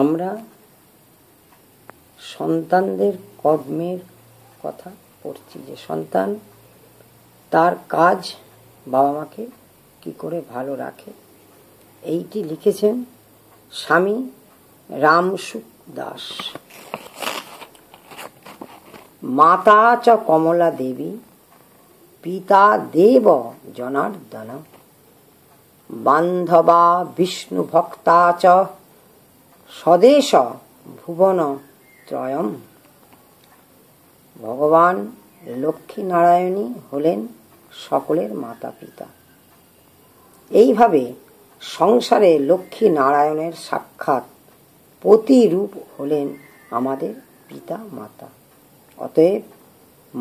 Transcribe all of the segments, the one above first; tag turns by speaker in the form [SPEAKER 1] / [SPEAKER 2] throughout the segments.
[SPEAKER 1] আমরা সন্তানদের কর্মের কথা পড়ছি যে সন্তান তার কাজ বাবা মাকে কি করে ভালো রাখে এইটি লিখেছেন স্বামী রামসুখ দাস মাতা চ কমলা দেবী পিতা দেব জনার্দন বান্ধবা বিষ্ণু ভক্তা চ স্বদেশ ভুবন ত্রয়ম ভগবান লক্ষ্মীনারায়ণী হলেন সকলের মাতা পিতা এইভাবে সংসারে লক্ষ্মী নারায়ণের সাক্ষাৎ প্রতিরূপ হলেন আমাদের পিতা মাতা অতএব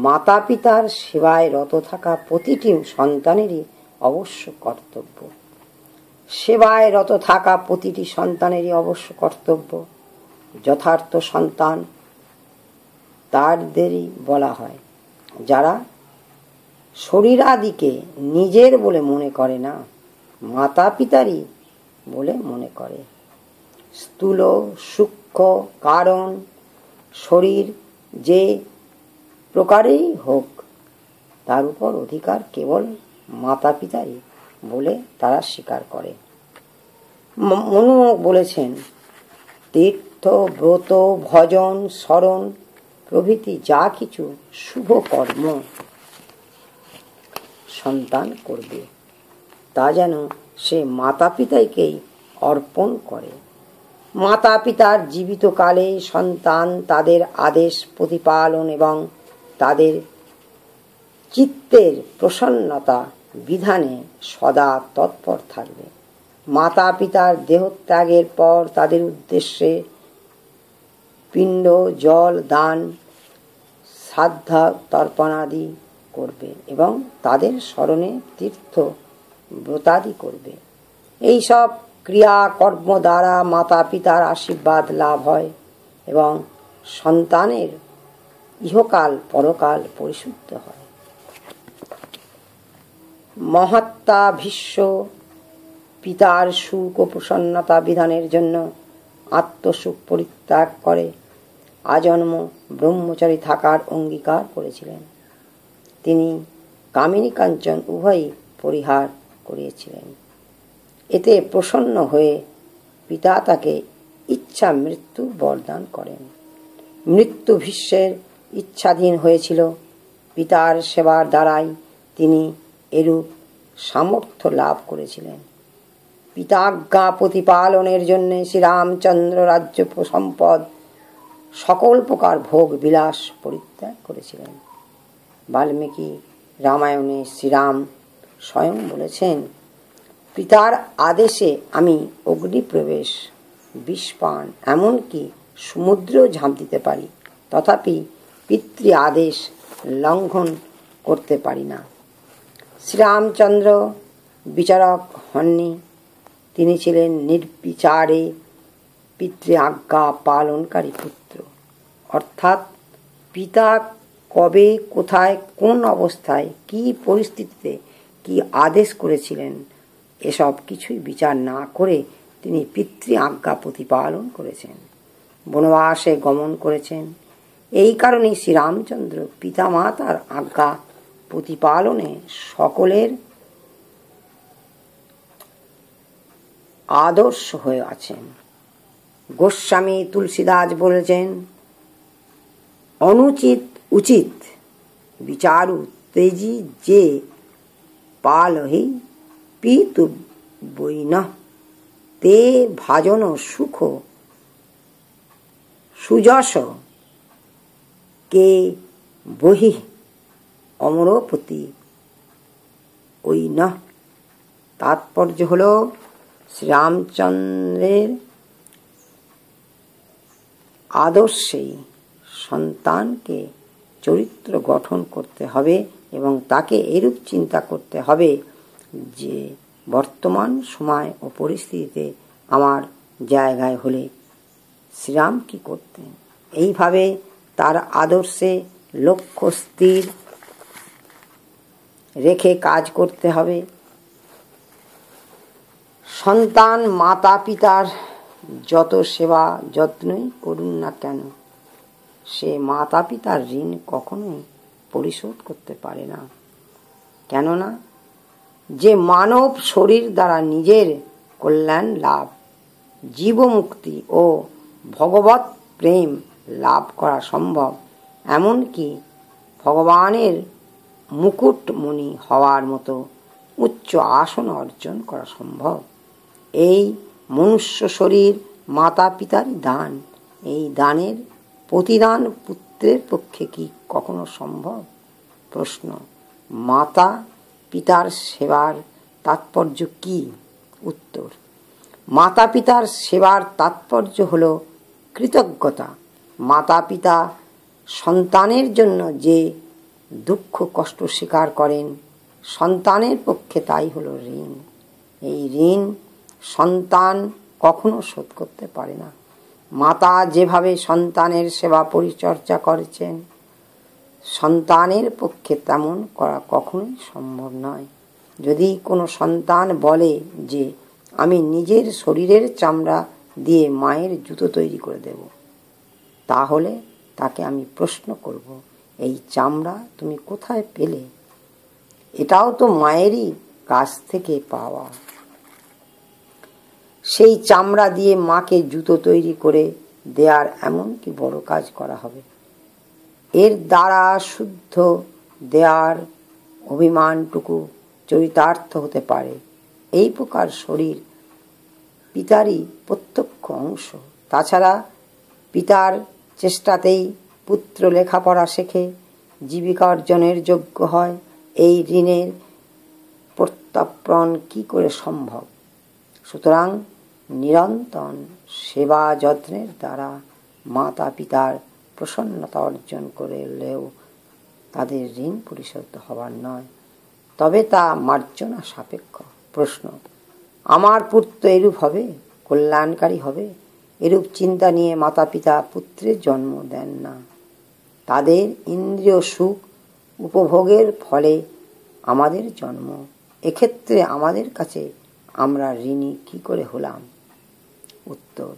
[SPEAKER 1] মাতা পিতার সেবায় রত থাকা প্রতিটি সন্তানেরই অবশ্য কর্তব্য সেবায় রত থাকা প্রতিটি সন্তানেরই অবশ্য কর্তব্য যথার্থ সন্তান তারদেরই বলা হয় যারা শরীরাদিকে নিজের বলে মনে করে না মাতা পিতারই বলে মনে করে স্থূল সূক্ষ্ম কারণ শরীর যে প্রকারেই হোক তার উপর অধিকার কেবল মাতা পিতারই বলে তারা স্বীকার করে মনু বলেছেন তীর্থ ব্রত ভজন স্মরণ প্রভৃতি যা কিছু শুভ কর্ম সন্তান করবে তা যেন সে মাতা পিতাইকেই অর্পণ করে মাতা পিতার জীবিত কালে সন্তান তাদের আদেশ প্রতিপালন এবং তাদের চিত্তের প্রসন্নতা বিধানে সদা তৎপর থাকবে মাতা পিতার দেহত্যাগের পর তাদের উদ্দেশ্যে পিণ্ড জল দান শ্রাদ্ধা তর্পণাদি করবে এবং তাদের স্মরণে তীর্থ ব্রতাদি করবে এই সব ক্রিয়া কর্ম দ্বারা মাতা পিতার আশীর্বাদ লাভ হয় এবং সন্তানের ইহকাল পরকাল পরিশুদ্ধ হয় মহাত্মা ভীষ্ম পিতার সুখ ও প্রসন্নতা বিধানের জন্য আত্মসুখ পরিত্যাগ করে আজন্ম ব্রহ্মচারী থাকার অঙ্গীকার করেছিলেন তিনি কামিনী কাঞ্চন উভয়ই পরিহার করিয়েছিলেন এতে প্রসন্ন হয়ে পিতা তাকে ইচ্ছা মৃত্যু বরদান করেন মৃত্যু ভীষ্মের ইচ্ছাধীন হয়েছিল পিতার সেবার দ্বারাই তিনি এরূপ সামর্থ্য লাভ করেছিলেন পিতাজ্ঞা প্রতিপালনের জন্য শ্রীরামচন্দ্র রাজ্য সম্পদ সকল প্রকার ভোগ বিলাস পরিত্যাগ করেছিলেন বাল্মীকি রামায়ণে শ্রীরাম স্বয়ং বলেছেন পিতার আদেশে আমি অগ্নিপ্রবেশ বিষপান এমনকি সমুদ্রেও ঝাঁপ দিতে পারি তথাপি পিতৃ আদেশ লঙ্ঘন করতে পারি না শ্রীরামচন্দ্র বিচারক হননি তিনি ছিলেন নির্বিচারে পিতৃ আজ্ঞা পালনকারী পুত্র অর্থাৎ পিতা কবে কোথায় কোন অবস্থায় কি পরিস্থিতিতে কি আদেশ করেছিলেন এসব কিছুই বিচার না করে তিনি পিতৃ আজ্ঞা প্রতিপালন করেছেন বনবাসে গমন করেছেন এই কারণেই শ্রীরামচন্দ্র পিতা মাতার আজ্ঞা প্রতিপালনে সকলের আদর্শ হয়ে আছেন গোস্বামী তুলসীদাস বলেছেন অনুচিত উচিত বিচারু তেজি যে পালহি পিতু বৈন তে ভাজন সুখ সুযশ কে বহি অমরপতি ওই না তাৎপর্য হল শ্রীরামচন্দ্রের আদর্শেই সন্তানকে চরিত্র গঠন করতে হবে এবং তাকে এরূপ চিন্তা করতে হবে যে বর্তমান সময় ও পরিস্থিতিতে আমার জায়গায় হলে শ্রীরাম কি করতেন এইভাবে তার আদর্শে লক্ষ্য স্থির রেখে কাজ করতে হবে সন্তান মাতা পিতার যত সেবা যত্নই করুন না কেন সে মাতা পিতার ঋণ কখনোই পরিশোধ করতে পারে না কেননা যে মানব শরীর দ্বারা নিজের কল্যাণ লাভ জীবমুক্তি ও ভগবত প্রেম লাভ করা সম্ভব এমনকি ভগবানের মুকুটমণি হওয়ার মতো উচ্চ আসন অর্জন করা সম্ভব এই মনুষ্য শরীর মাতা পিতারই দান এই দানের প্রতিদান পুত্রের পক্ষে কি কখনো সম্ভব প্রশ্ন মাতা পিতার সেবার তাৎপর্য কি উত্তর মাতা পিতার সেবার তাৎপর্য হল কৃতজ্ঞতা মাতা পিতা সন্তানের জন্য যে দুঃখ কষ্ট স্বীকার করেন সন্তানের পক্ষে তাই হলো ঋণ এই ঋণ সন্তান কখনো শোধ করতে পারে না মাতা যেভাবে সন্তানের সেবা পরিচর্যা করেছেন সন্তানের পক্ষে তেমন করা কখনোই সম্ভব নয় যদি কোনো সন্তান বলে যে আমি নিজের শরীরের চামড়া দিয়ে মায়ের জুতো তৈরি করে দেব তাহলে তাকে আমি প্রশ্ন করবো এই চামড়া তুমি কোথায় পেলে এটাও তো মায়েরই কাছ থেকে পাওয়া সেই চামড়া দিয়ে মাকে জুতো তৈরি করে দেয়ার এমনকি বড় কাজ করা হবে এর দ্বারা শুদ্ধ দেয়ার অভিমানটুকু চরিতার্থ হতে পারে এই প্রকার শরীর পিতারই প্রত্যক্ষ অংশ তাছাড়া পিতার চেষ্টাতেই পুত্র লেখাপড়া শেখে জীবিকা অর্জনের যোগ্য হয় এই ঋণের প্রত্যাপণ কি করে সম্ভব সুতরাং নিরন্তন সেবা যত্নের দ্বারা মাতা পিতার প্রসন্নতা অর্জন করলেও তাদের ঋণ পরিশোধ হবার নয় তবে তা মার্জনা সাপেক্ষ প্রশ্ন আমার পুত্র এরূপ হবে কল্যাণকারী হবে এরূপ চিন্তা নিয়ে মাতা পিতা পুত্রের জন্ম দেন না তাদের ইন্দ্রিয় সুখ উপভোগের ফলে আমাদের জন্ম এক্ষেত্রে আমাদের কাছে আমরা ঋণী কি করে হলাম উত্তর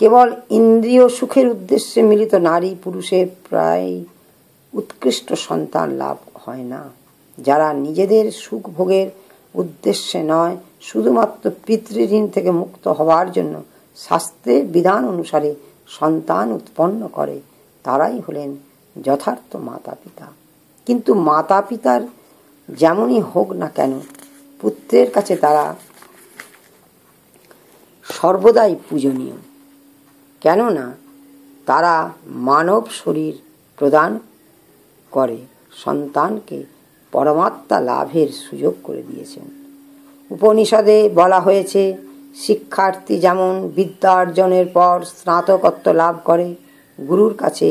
[SPEAKER 1] কেবল ইন্দ্রিয় সুখের উদ্দেশ্যে মিলিত নারী পুরুষের প্রায় উৎকৃষ্ট সন্তান লাভ হয় না যারা নিজেদের সুখ ভোগের উদ্দেশ্যে নয় শুধুমাত্র পিতৃঋণ থেকে মুক্ত হওয়ার জন্য শাস্ত্রের বিধান অনুসারে সন্তান উৎপন্ন করে তারাই হলেন যথার্থ মাতা পিতা কিন্তু মাতা পিতার যেমনই হোক না কেন পুত্রের কাছে তারা সর্বদাই পূজনীয় কেননা তারা মানব শরীর প্রদান করে সন্তানকে পরমাত্মা লাভের সুযোগ করে দিয়েছেন উপনিষদে বলা হয়েছে শিক্ষার্থী যেমন বিদ্যা অর্জনের পর স্নাতকত্ব লাভ করে গুরুর কাছে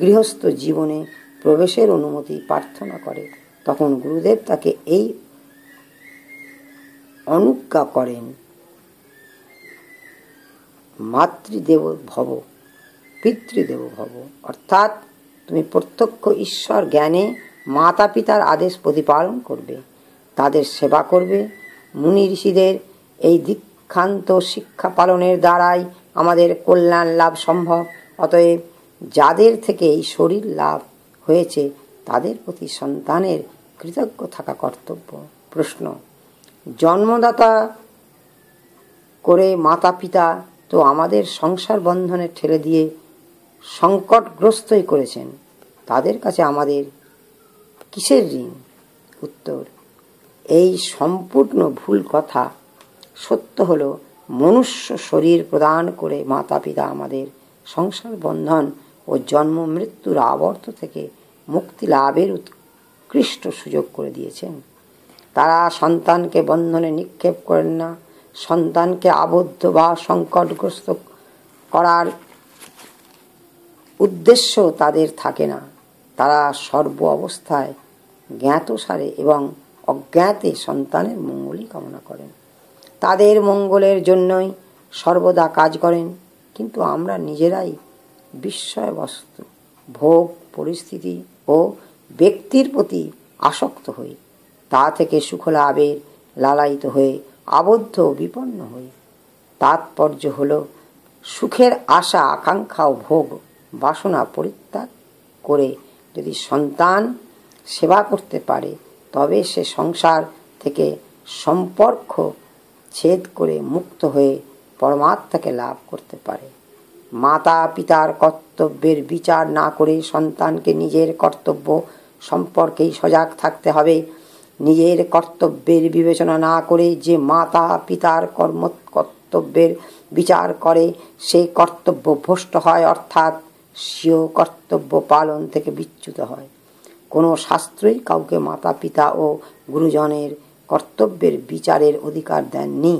[SPEAKER 1] গৃহস্থ জীবনে প্রবেশের অনুমতি প্রার্থনা করে তখন গুরুদেব তাকে এই অনুজ্ঞা করেন মাতৃদেব ভব পিতৃদেব ভব অর্থাৎ তুমি প্রত্যক্ষ ঈশ্বর জ্ঞানে মাতা পিতার আদেশ প্রতিপালন করবে তাদের সেবা করবে মুনি ঋষিদের এই দীক্ষান্ত শিক্ষা পালনের দ্বারাই আমাদের কল্যাণ লাভ সম্ভব অতএব যাদের থেকে এই শরীর লাভ হয়েছে তাদের প্রতি সন্তানের কৃতজ্ঞ থাকা কর্তব্য প্রশ্ন জন্মদাতা করে মাতা পিতা তো আমাদের সংসার বন্ধনে ঠেলে দিয়ে সংকটগ্রস্তই করেছেন তাদের কাছে আমাদের কিসের ঋণ উত্তর এই সম্পূর্ণ ভুল কথা সত্য হল মনুষ্য শরীর প্রদান করে মাতা পিতা আমাদের সংসার বন্ধন ও জন্ম মৃত্যুর আবর্ত থেকে মুক্তি লাভের উৎকৃষ্ট সুযোগ করে দিয়েছেন তারা সন্তানকে বন্ধনে নিক্ষেপ করেন না সন্তানকে আবদ্ধ বা সংকটগ্রস্ত করার উদ্দেশ্য তাদের থাকে না তারা সর্ব অবস্থায় জ্ঞাতসারে এবং অজ্ঞাতে সন্তানের মঙ্গলই কামনা করেন তাদের মঙ্গলের জন্যই সর্বদা কাজ করেন কিন্তু আমরা নিজেরাই বিস্ময় বস্তু ভোগ পরিস্থিতি ও ব্যক্তির প্রতি আসক্ত হই তা থেকে সুখলাভের লালায়িত হয়ে আবদ্ধ বিপন্ন হই তাৎপর্য হল সুখের আশা আকাঙ্ক্ষা ও ভোগ বাসনা পরিত্যাগ করে যদি সন্তান সেবা করতে পারে তবে সে সংসার থেকে সম্পর্ক ছেদ করে মুক্ত হয়ে পরমাত্মাকে লাভ করতে পারে মাতা পিতার কর্তব্যের বিচার না করে সন্তানকে নিজের কর্তব্য সম্পর্কেই সজাগ থাকতে হবে নিজের কর্তব্যের বিবেচনা না করে যে মাতা পিতার কর্ম কর্তব্যের বিচার করে সে কর্তব্য ভ্রষ্ট হয় অর্থাৎ স্বীয় কর্তব্য পালন থেকে বিচ্যুত হয় কোনো শাস্ত্রই কাউকে মাতা পিতা ও গুরুজনের কর্তব্যের বিচারের অধিকার দেননি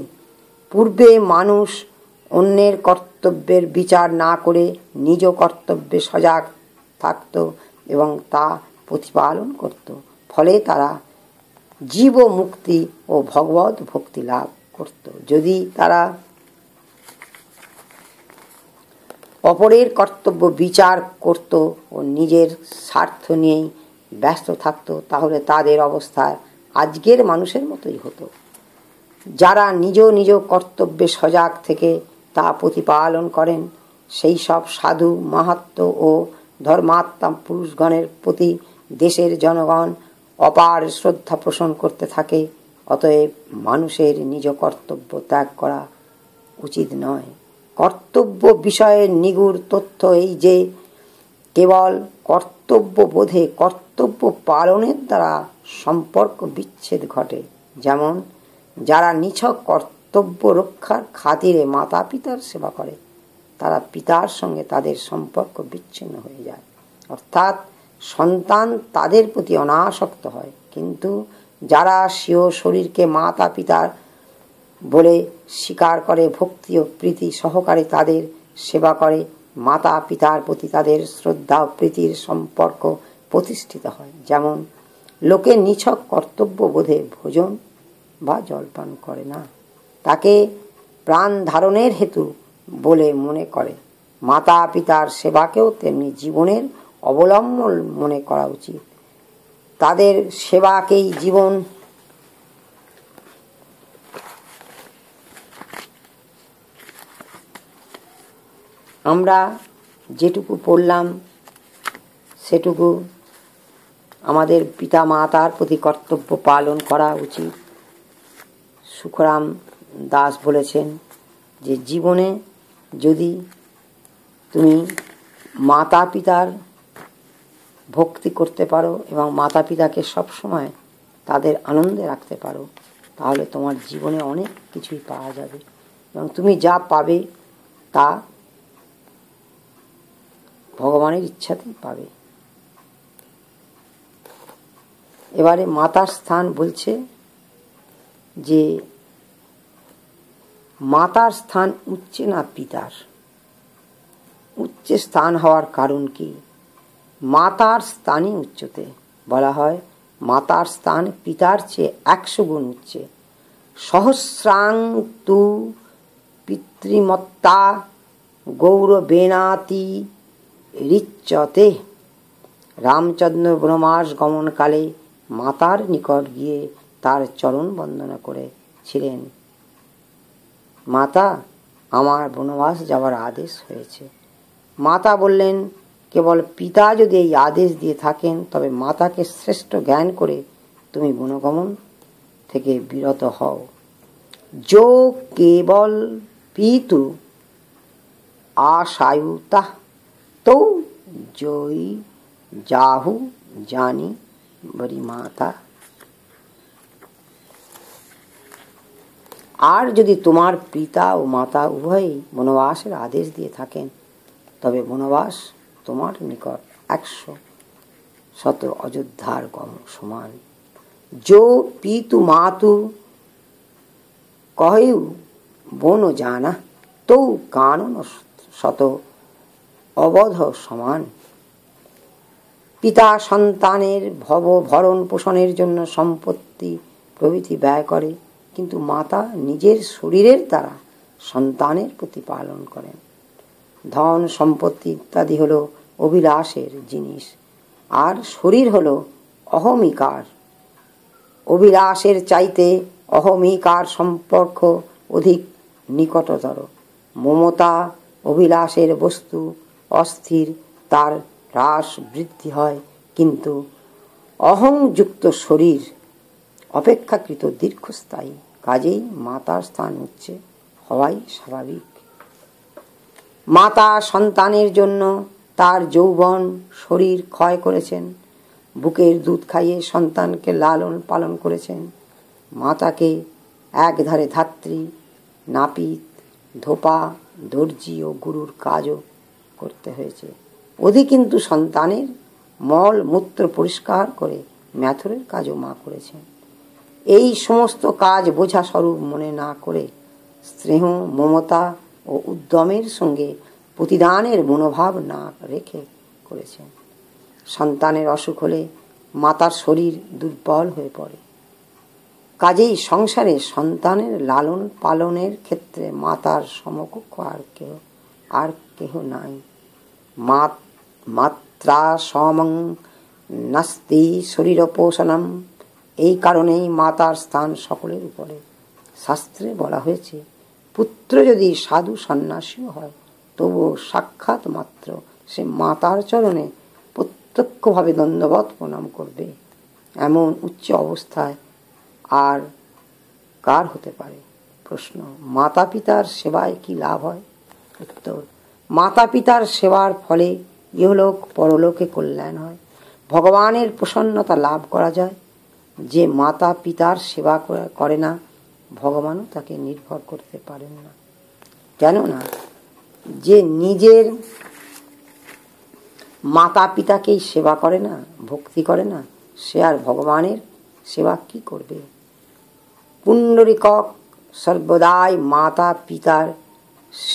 [SPEAKER 1] পূর্বে মানুষ অন্যের কর্তব্যের বিচার না করে নিজ কর্তব্যে সজাগ থাকত এবং তা প্রতিপালন করত ফলে তারা জীব মুক্তি ও ভগবত ভক্তি লাভ করত যদি তারা অপরের কর্তব্য বিচার করত ও নিজের স্বার্থ নিয়েই ব্যস্ত থাকত তাহলে তাদের অবস্থা আজকের মানুষের মতোই হতো যারা নিজ নিজ কর্তব্যে সজাগ থেকে তা প্রতিপালন করেন সেই সব সাধু মাহাত্ম ও ধর্মাত্মা পুরুষগণের প্রতি দেশের জনগণ অপার শ্রদ্ধা পোষণ করতে থাকে অতএব মানুষের নিজ কর্তব্য ত্যাগ করা উচিত নয় কর্তব্য বিষয়ে নিগুড় তথ্য এই যে কেবল কর্তব্য বোধে কর্তব্য পালনের দ্বারা সম্পর্ক বিচ্ছেদ ঘটে যেমন যারা নিছক কর্ত কর্তব্য রক্ষার খাতিরে মাতা পিতার সেবা করে তারা পিতার সঙ্গে তাদের সম্পর্ক বিচ্ছিন্ন হয়ে যায় অর্থাৎ সন্তান তাদের প্রতি অনাসক্ত হয় কিন্তু যারা স্বীয় শরীরকে মাতা পিতার বলে স্বীকার করে ভক্তি ও প্রীতি সহকারে তাদের সেবা করে মাতা পিতার প্রতি তাদের শ্রদ্ধা ও প্রীতির সম্পর্ক প্রতিষ্ঠিত হয় যেমন লোকে নিছক কর্তব্য বোধে ভোজন বা জলপান করে না তাকে প্রাণ ধারণের হেতু বলে মনে করে মাতা পিতার সেবাকেও তেমনি জীবনের অবলম্বন মনে করা উচিত তাদের সেবাকেই জীবন আমরা যেটুকু পড়লাম সেটুকু আমাদের পিতা মাতার প্রতি কর্তব্য পালন করা উচিত সুখরাম দাস বলেছেন যে জীবনে যদি তুমি মাতা পিতার ভক্তি করতে পারো এবং মাতা পিতাকে সবসময় তাদের আনন্দে রাখতে পারো তাহলে তোমার জীবনে অনেক কিছুই পাওয়া যাবে এবং তুমি যা পাবে তা ভগবানের ইচ্ছাতেই পাবে এবারে মাতার স্থান বলছে যে মাতার স্থান উচ্চে না পিতার উচ্চে স্থান হওয়ার কারণ কি মাতার স্থানই উচ্চতে বলা হয় মাতার স্থান পিতার চেয়ে একশো গুণ উচ্চে সহস্রাং তু পিতৃমত্তা গৌরবেনাতি রিচ্চতে রামচন্দ্র ব্রহ্মাস গমনকালে মাতার নিকট গিয়ে তার চরণ বন্দনা করেছিলেন মাতা আমার বনবাস যাওয়ার আদেশ হয়েছে মাতা বললেন কেবল পিতা যদি এই আদেশ দিয়ে থাকেন তবে মাতাকে শ্রেষ্ঠ জ্ঞান করে তুমি বনগমন থেকে বিরত হও যো কেবল পিতু আশায়ু তাহ তৌ জয়ী যাহু জানি বরি মাতা আর যদি তোমার পিতা ও মাতা উভয়ই বনবাসের আদেশ দিয়ে থাকেন তবে বনবাস তোমার নিকট একশো শত অযোধ্যার কম সমান যো পিতু মাতু কহেউ বন জানা তৌ কানন শত অবধ সমান পিতা সন্তানের ভব ভরণ পোষণের জন্য সম্পত্তি প্রভৃতি ব্যয় করে কিন্তু মাতা নিজের শরীরের দ্বারা সন্তানের প্রতিপালন করেন ধন সম্পত্তি ইত্যাদি হলো অভিলাষের জিনিস আর শরীর হলো অহমিকার অভিলাষের চাইতে অহমিকার সম্পর্ক অধিক নিকটতর মমতা অভিলাষের বস্তু অস্থির তার হ্রাস বৃদ্ধি হয় কিন্তু অহংযুক্ত শরীর অপেক্ষাকৃত দীর্ঘস্থায়ী কাজেই মাতার স্থান হচ্ছে হওয়াই স্বাভাবিক মাতা সন্তানের জন্য তার যৌবন শরীর ক্ষয় করেছেন বুকের দুধ খাইয়ে সন্তানকে লালন পালন করেছেন মাতাকে একধারে ধাত্রী নাপিত ধোপা দর্জি ও গুরুর কাজও করতে হয়েছে ওদি কিন্তু সন্তানের মল মূত্র পরিষ্কার করে ম্যাথরের কাজও মা করেছেন এই সমস্ত কাজ বোঝা স্বরূপ মনে না করে স্নেহ মমতা ও উদ্যমের সঙ্গে প্রতিদানের মনোভাব না রেখে করেছেন সন্তানের অসুখ হলে মাতার শরীর দুর্বল হয়ে পড়ে কাজেই সংসারে সন্তানের লালন পালনের ক্ষেত্রে মাতার সমকক্ষ আর কেহ আর কেহ নাই মাত্রা সমং নাস্তি শরীর পোষণম এই কারণেই মাতার স্থান সকলের উপরে শাস্ত্রে বলা হয়েছে পুত্র যদি সাধু সন্ন্যাসীও হয় তবুও সাক্ষাৎ মাত্র সে মাতার চরণে প্রত্যক্ষভাবে দণ্ডবত প্রণাম করবে এমন উচ্চ অবস্থায় আর কার হতে পারে প্রশ্ন মাতা পিতার সেবায় কি লাভ হয় উত্তর মাতা পিতার সেবার ফলে ইহলোক পরলোকে কল্যাণ হয় ভগবানের প্রসন্নতা লাভ করা যায় যে মাতা পিতার সেবা করে না ভগবানও তাকে নির্ভর করতে পারেন না কেননা যে নিজের মাতা পিতাকেই সেবা করে না ভক্তি করে না সে আর ভগবানের সেবা কি করবে পুণ্ডরিকক সর্বদাই মাতা পিতার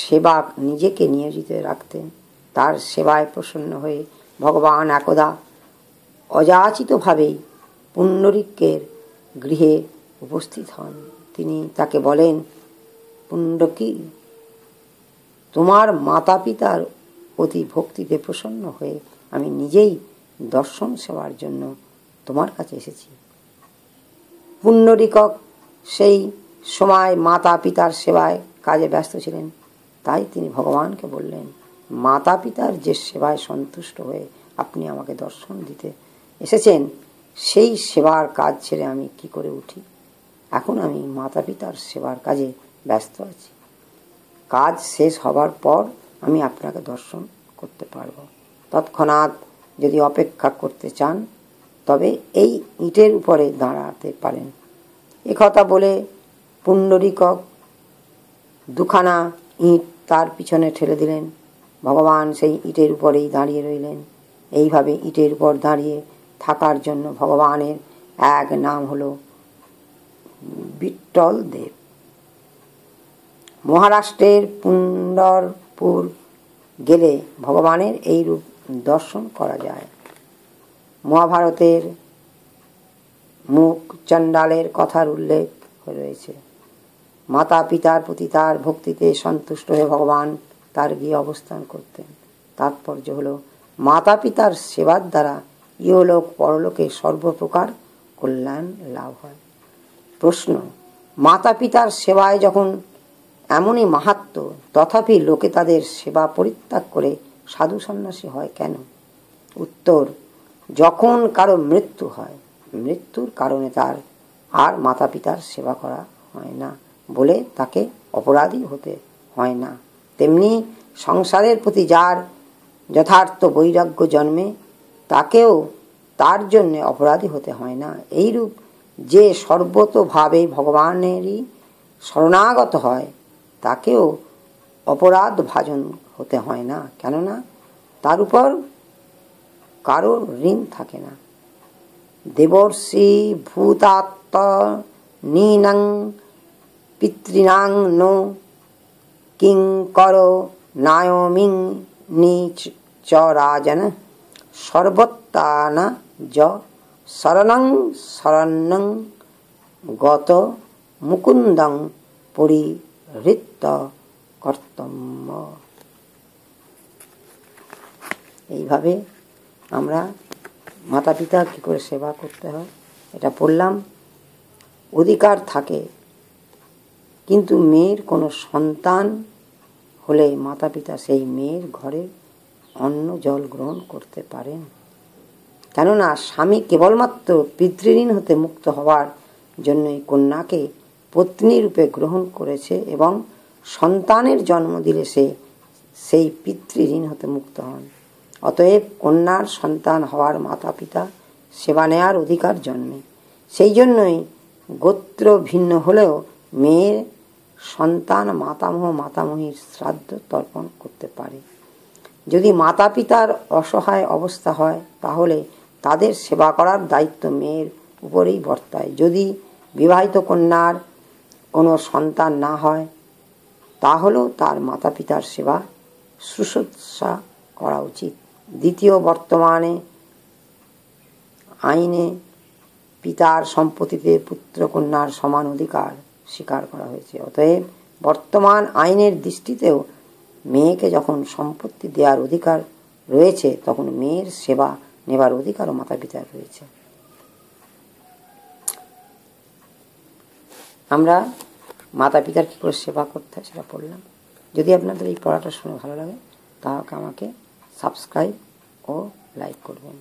[SPEAKER 1] সেবা নিজেকে নিয়োজিত রাখতেন তার সেবায় প্রসন্ন হয়ে ভগবান একদা অযাচিতভাবেই পুণ্ডরিকের গৃহে উপস্থিত হন তিনি তাকে বলেন পুণ্ডকী তোমার মাতা পিতার অতি ভক্তিতে প্রসন্ন হয়ে আমি নিজেই দর্শন সেবার জন্য তোমার কাছে এসেছি পুণ্ডরিকক সেই সময় মাতা পিতার সেবায় কাজে ব্যস্ত ছিলেন তাই তিনি ভগবানকে বললেন মাতা পিতার যে সেবায় সন্তুষ্ট হয়ে আপনি আমাকে দর্শন দিতে এসেছেন সেই সেবার কাজ ছেড়ে আমি কি করে উঠি এখন আমি মাতা পিতার সেবার কাজে ব্যস্ত আছি কাজ শেষ হবার পর আমি আপনাকে দর্শন করতে পারব তৎক্ষণাৎ যদি অপেক্ষা করতে চান তবে এই ইটের উপরে দাঁড়াতে পারেন কথা বলে পুণ্ডরিকক দুখানা ইট তার পিছনে ঠেলে দিলেন ভগবান সেই ইটের উপরেই দাঁড়িয়ে রইলেন এইভাবে ইটের উপর দাঁড়িয়ে থাকার জন্য ভগবানের এক নাম হল বিট্টল দেব মহারাষ্ট্রের পুন্ডরপুর গেলে ভগবানের এই রূপ দর্শন করা যায় মহাভারতের মুখ চণ্ডালের কথার উল্লেখ রয়েছে মাতা পিতার প্রতি তার ভক্তিতে সন্তুষ্ট হয়ে ভগবান তার গিয়ে অবস্থান করতেন তাৎপর্য হলো মাতা পিতার সেবার দ্বারা ইহলোক পরলোকে সর্বপ্রকার কল্যাণ লাভ হয় প্রশ্ন মাতা পিতার সেবায় যখন এমনই মাহাত্ম তথাপি লোকে তাদের সেবা পরিত্যাগ করে সাধু সন্ন্যাসী হয় কেন উত্তর যখন কারো মৃত্যু হয় মৃত্যুর কারণে তার আর মাতা পিতার সেবা করা হয় না বলে তাকে অপরাধী হতে হয় না তেমনি সংসারের প্রতি যার যথার্থ বৈরাগ্য জন্মে তাকেও তার জন্য অপরাধী হতে হয় না এইরূপ যে সর্বতভাবে ভগবানেরই শরণাগত হয় তাকেও অপরাধ ভাজন হতে হয় না কেননা তার উপর কারো ঋণ থাকে না দেবর্ষি ভূতাত্ম নীনাং পিতৃণাং নো কিং কর নায়মিং নিচ চরাজন সর্বত্তানা য শরণং শরণং গত মুকুন্দং পরিহৃত কর্তব্য এইভাবে আমরা মাতা পিতা কী করে সেবা করতে হয় এটা পড়লাম অধিকার থাকে কিন্তু মেয়ের কোনো সন্তান হলে মাতা পিতা সেই মেয়ের ঘরে অন্ন জল গ্রহণ করতে পারেন কেননা স্বামী কেবলমাত্র পিতৃঋণ হতে মুক্ত হওয়ার জন্যই কন্যাকে রূপে গ্রহণ করেছে এবং সন্তানের জন্ম দিলে সে সেই পিতৃঋণ হতে মুক্ত হন অতএব কন্যার সন্তান হওয়ার মাতা পিতা সেবা নেয়ার অধিকার জন্মে সেই জন্যই গোত্র ভিন্ন হলেও মেয়ের সন্তান মাতামহ মাতামহীর শ্রাদ্ধ তর্পণ করতে পারে যদি মাতা পিতার অসহায় অবস্থা হয় তাহলে তাদের সেবা করার দায়িত্ব মেয়ের উপরেই বর্তায় যদি বিবাহিত কন্যার কোনো সন্তান না হয় তাহলেও তার মাতা পিতার সেবা শুশ্রূষা করা উচিত দ্বিতীয় বর্তমানে আইনে পিতার সম্পত্তিতে পুত্র কন্যার সমান অধিকার স্বীকার করা হয়েছে অতএব বর্তমান আইনের দৃষ্টিতেও মেয়েকে যখন সম্পত্তি দেওয়ার অধিকার রয়েছে তখন মেয়ের সেবা নেবার অধিকারও মাতা পিতার রয়েছে আমরা মাতা পিতার কী করে সেবা করতে হয় সেটা পড়লাম যদি আপনাদের এই পড়াটা শুনে ভালো লাগে তাহলে আমাকে সাবস্ক্রাইব ও লাইক করবেন